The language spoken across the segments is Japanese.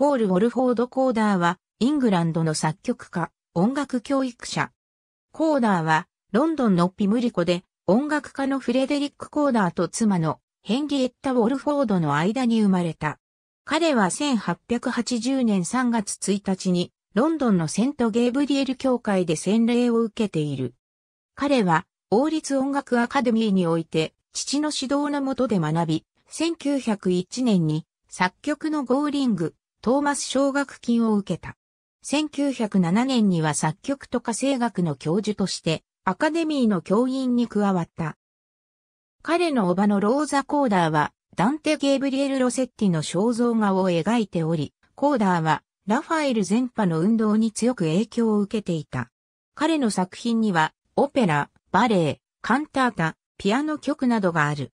ポール・ウォルフォード・コーダーは、イングランドの作曲家、音楽教育者。コーダーは、ロンドンのピムリコで、音楽家のフレデリック・コーダーと妻のヘンリエッタ・ウォルフォードの間に生まれた。彼は1880年3月1日に、ロンドンのセント・ゲーブリエル教会で洗礼を受けている。彼は、王立音楽アカデミーにおいて、父の指導のもとで学び、1901年に作曲のゴーリング、トーマス奨学金を受けた。1907年には作曲と家政学の教授としてアカデミーの教員に加わった。彼の叔母のローザ・コーダーはダンテ・ゲーブリエル・ロセッティの肖像画を描いており、コーダーはラファエル全派の運動に強く影響を受けていた。彼の作品にはオペラ、バレエ、カンタータ、ピアノ曲などがある。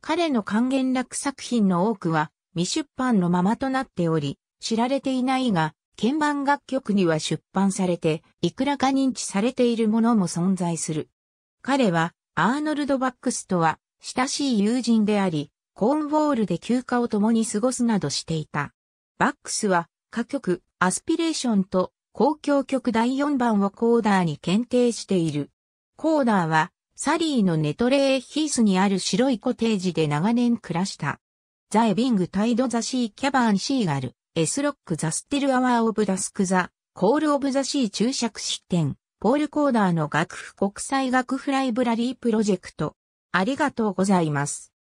彼の還元楽作品の多くは未出版のままとなっており、知られていないが、鍵盤楽曲には出版されて、いくらか認知されているものも存在する。彼は、アーノルド・バックスとは、親しい友人であり、コーンウォールで休暇を共に過ごすなどしていた。バックスは、歌曲、アスピレーションと、公共曲第4番をコーダーに検定している。コーダーは、サリーのネトレーヒースにある白いコテージで長年暮らした。ザ・エビング・タイド・ザ・シー・キャバーン・シーガル。S ロックザスティルアワーオブダスクザ、コールオブザシー注釈視点、ポールコーダーの楽譜国際楽譜ライブラリープロジェクト。ありがとうございます。